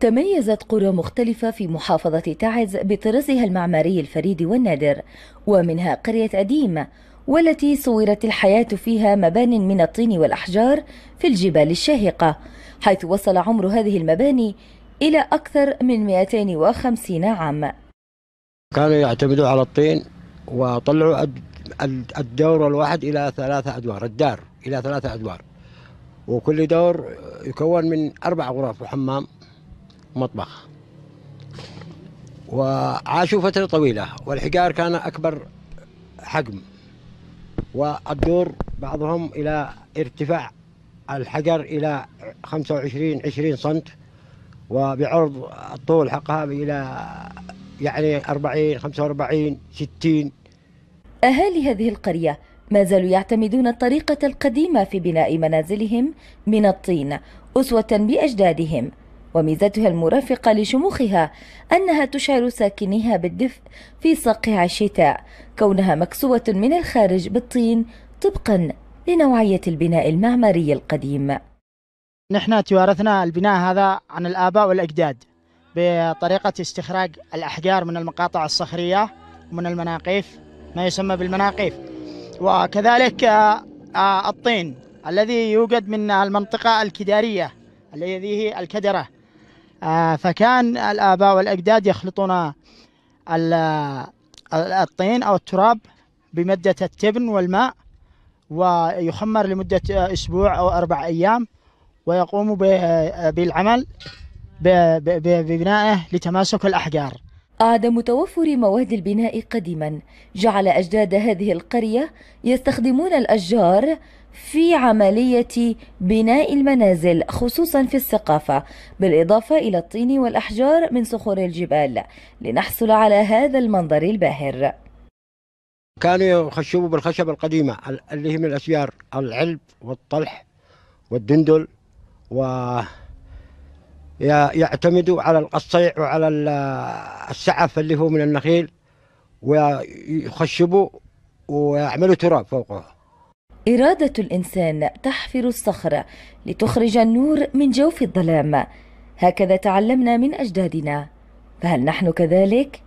تميزت قرى مختلفة في محافظة تعز بطرزها المعماري الفريد والنادر ومنها قرية أديم والتي صورت الحياة فيها مبان من الطين والأحجار في الجبال الشاهقة حيث وصل عمر هذه المباني إلى أكثر من 250 عام كانوا يعتمدوا على الطين وطلعوا الدور الواحد إلى ثلاثة أدوار الدار إلى ثلاثة أدوار وكل دور يكون من أربع غرف وحمام مطبخ وعاشوا فترة طويلة والحجار كان أكبر حجم والدور بعضهم إلى ارتفاع الحجر إلى 25 20 سنت وبعرض الطول حقها إلى يعني 40 45 60 أهالي هذه القرية ما زالوا يعتمدون الطريقة القديمة في بناء منازلهم من الطين أسوة بأجدادهم وميزتها المرافقة لشموخها أنها تشعر ساكنيها بالدفء في صقيع الشتاء كونها مكسوة من الخارج بالطين طبقا لنوعية البناء المعماري القديم نحن توارثنا البناء هذا عن الآباء والأجداد بطريقة استخراج الأحجار من المقاطع الصخرية ومن المناقيف ما يسمى بالمناقيف وكذلك آه، آه، الطين الذي يوجد من المنطقة الكدارية الذي هي الكدرة آه، فكان الآباء والأجداد يخلطون الطين أو التراب بمادة التبن والماء ويخمر لمدة أسبوع أو أربع أيام ويقوم بالعمل ببنائه لتماسك الأحجار عدم توفر مواد البناء قديما جعل أجداد هذه القرية يستخدمون الأشجار في عملية بناء المنازل خصوصا في السقافة بالإضافة إلى الطين والأحجار من صخور الجبال لنحصل على هذا المنظر الباهر كانوا يخشبوا بالخشب القديمة اللي هي من الأشجار العلب والطلح والدندل و يعتمدوا على القصيع وعلى السعف اللي هو من النخيل ويخشبوا ويعملوا تراب فوقها إرادة الإنسان تحفر الصخرة لتخرج النور من جوف الظلام هكذا تعلمنا من أجدادنا فهل نحن كذلك؟